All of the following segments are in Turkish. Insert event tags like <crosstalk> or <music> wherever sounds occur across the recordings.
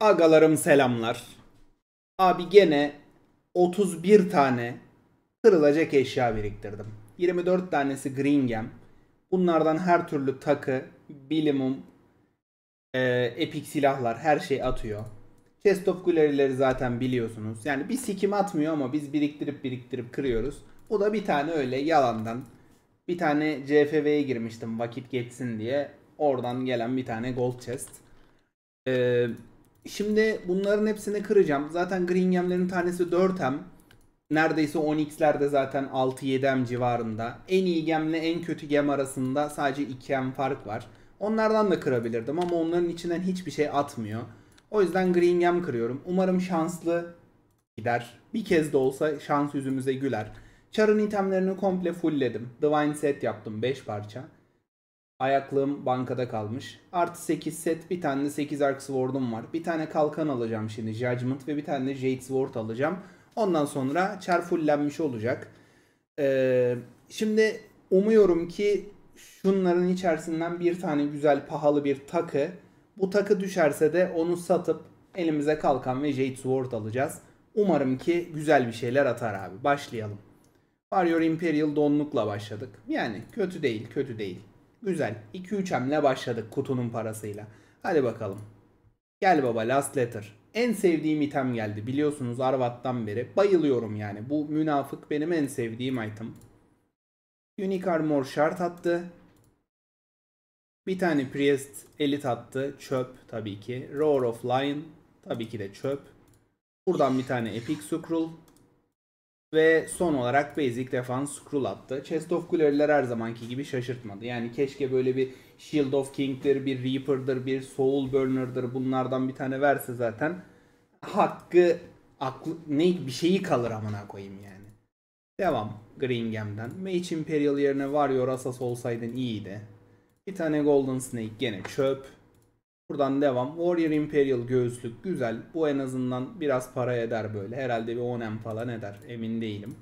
Agalarım selamlar. Abi gene 31 tane kırılacak eşya biriktirdim. 24 tanesi Gringham. Bunlardan her türlü takı, bilimum, e, epik silahlar her şey atıyor. Chest of Glory'leri zaten biliyorsunuz. Yani bir sikim atmıyor ama biz biriktirip biriktirip kırıyoruz. O da bir tane öyle yalandan. Bir tane CFV'ye girmiştim vakit geçsin diye. Oradan gelen bir tane gold chest. Eee Şimdi bunların hepsini kıracağım. Zaten Green gemlerin tanesi 4M. Neredeyse 10x'lerde zaten 6-7M civarında. En iyi gemle en kötü gem arasında sadece 2M fark var. Onlardan da kırabilirdim ama onların içinden hiçbir şey atmıyor. O yüzden Green gem kırıyorum. Umarım şanslı gider. Bir kez de olsa şans yüzümüze güler. Char'ın itemlerini komple fullledim. Divine set yaptım 5 parça. Ayaklığım bankada kalmış. Artı 8 set bir tane 8 Arc Sword'um var. Bir tane kalkan alacağım şimdi Judgment ve bir tane de Jade Sword alacağım. Ondan sonra çar fullenmiş olacak. Ee, şimdi umuyorum ki şunların içerisinden bir tane güzel pahalı bir takı. Bu takı düşerse de onu satıp elimize kalkan ve Jade Sword alacağız. Umarım ki güzel bir şeyler atar abi. Başlayalım. Warrior Imperial Donluk'la başladık. Yani kötü değil, kötü değil. Güzel. 2-3 hemle başladık kutunun parasıyla. Hadi bakalım. Gel baba last letter. En sevdiğim item geldi. Biliyorsunuz Arvat'tan beri. Bayılıyorum yani. Bu münafık benim en sevdiğim item. Unique Armor şart attı. Bir tane Priest elit attı. Çöp tabii ki. Roar of Lion tabii ki de çöp. Buradan bir tane Epic Sucral. Ve son olarak Basic Defense Scroll attı. Chest of Glory'ler her zamanki gibi şaşırtmadı. Yani keşke böyle bir Shield of King'dir, bir Reaper'dır, bir Soul Burner'dır bunlardan bir tane verse zaten hakkı aklı, ne bir şeyi kalır amına koyayım yani. Devam Green gemden, Mage Imperial yerine Warrior Asas olsaydın iyiydi. Bir tane Golden Snake gene çöp. Buradan devam. Warrior Imperial gözlük güzel. Bu en azından biraz para eder böyle. Herhalde bir 10M falan eder. Emin değilim.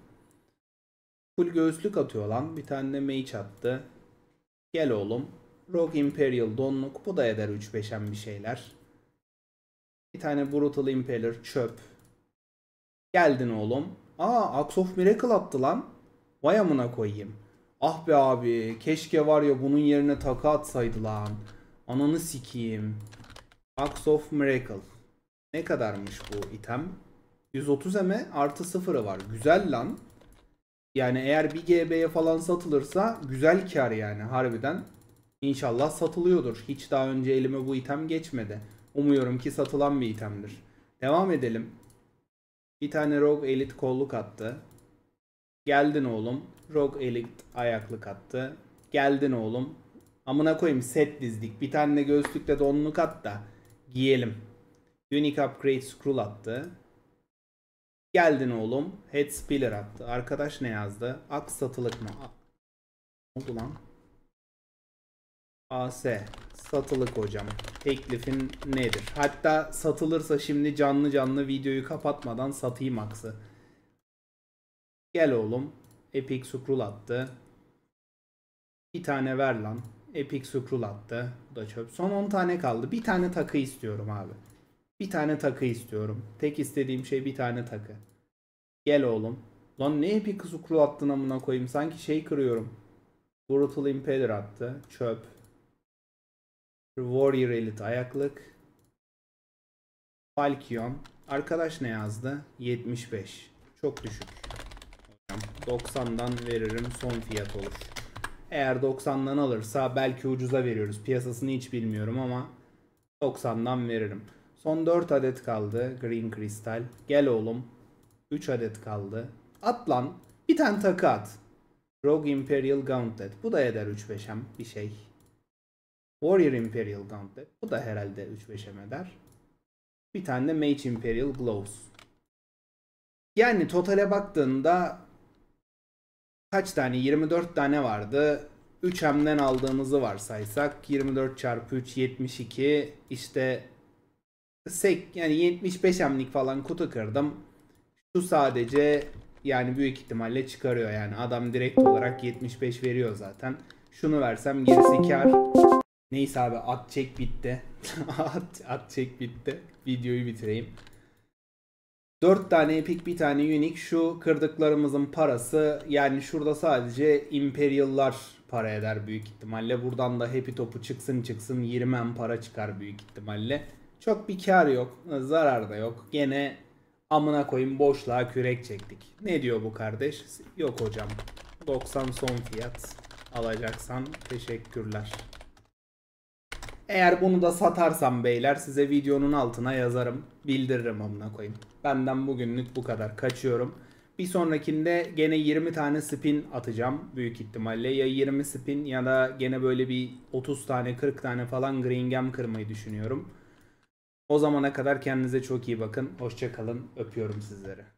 Full gözlük atıyor lan. Bir tane de mage attı. Gel oğlum. Rogue Imperial donluk. Bu da eder 3-5M bir şeyler. Bir tane Brutal Impaler çöp. Geldin oğlum. Aa Axe of Miracle attı lan. Vay amına koyayım. Ah be abi keşke var ya bunun yerine taka atsaydı lan. Ananı sikiyim. Box of Miracle. Ne kadarmış bu item? 130 M artı sıfırı var. Güzel lan. Yani eğer 1 GB'ye falan satılırsa güzel kar yani harbiden. İnşallah satılıyordur. Hiç daha önce elime bu item geçmedi. Umuyorum ki satılan bir itemdir. Devam edelim. Bir tane Rogue Elite kolluk attı. Geldin oğlum. Rogue Elite ayaklık attı. Geldin oğlum. Amına koyayım set dizdik. Bir tane göğüslükle donluk at da giyelim. Unique Upgrade Scroll attı. Geldin oğlum. Head Spiller attı. Arkadaş ne yazdı? Ak satılık mı? Ne oldu lan? AS. Satılık hocam. Teklifin nedir? Hatta satılırsa şimdi canlı canlı videoyu kapatmadan satayım aksı. Gel oğlum. Epic Scroll attı. Bir tane ver lan. Epic Scroll attı. Bu da çöp. Son 10 tane kaldı. Bir tane takı istiyorum abi. Bir tane takı istiyorum. Tek istediğim şey bir tane takı. Gel oğlum. Lan ne Epic Scroll attın amına koyayım. Sanki şey kırıyorum. Brutal Impaler attı. Çöp. Warrior Elite ayaklık. Falcon. Arkadaş ne yazdı? 75. Çok düşük. 90'dan veririm son fiyat olur. Eğer 90'dan alırsa belki ucuza veriyoruz. Piyasasını hiç bilmiyorum ama 90'dan veririm. Son 4 adet kaldı Green Crystal. Gel oğlum. 3 adet kaldı. At lan. Bir tane takı at. Rogue Imperial Gauntlet. Bu da eder 3-5'em bir şey. Warrior Imperial Gauntlet. Bu da herhalde 3-5'em eder. Bir tane de Mage Imperial Gloves. Yani totale baktığında kaç tane? 24 tane vardı. 3M'den aldığımızı varsaysak 24 çarpı 3 72 işte sek yani 75 M'lik falan kutu kırdım. Şu sadece yani büyük ihtimalle çıkarıyor yani adam direkt olarak 75 veriyor zaten. Şunu versem gerisi kar. Neyse abi at çek bitti. <laughs> at, at çek bitti. Videoyu bitireyim. 4 tane epic bir tane unique şu kırdıklarımızın parası yani şurada sadece imperial'lar para eder büyük ihtimalle. Buradan da happy topu çıksın çıksın 20 en para çıkar büyük ihtimalle. Çok bir kar yok zarar da yok gene amına koyayım boşluğa kürek çektik. Ne diyor bu kardeş? Yok hocam 90 son fiyat alacaksan teşekkürler. Eğer bunu da satarsam beyler size videonun altına yazarım. Bildiririm amına koyayım. Benden bugünlük bu kadar. Kaçıyorum. Bir sonrakinde gene 20 tane spin atacağım büyük ihtimalle. Ya 20 spin ya da gene böyle bir 30 tane 40 tane falan green gem kırmayı düşünüyorum. O zamana kadar kendinize çok iyi bakın. Hoşçakalın. Öpüyorum sizleri.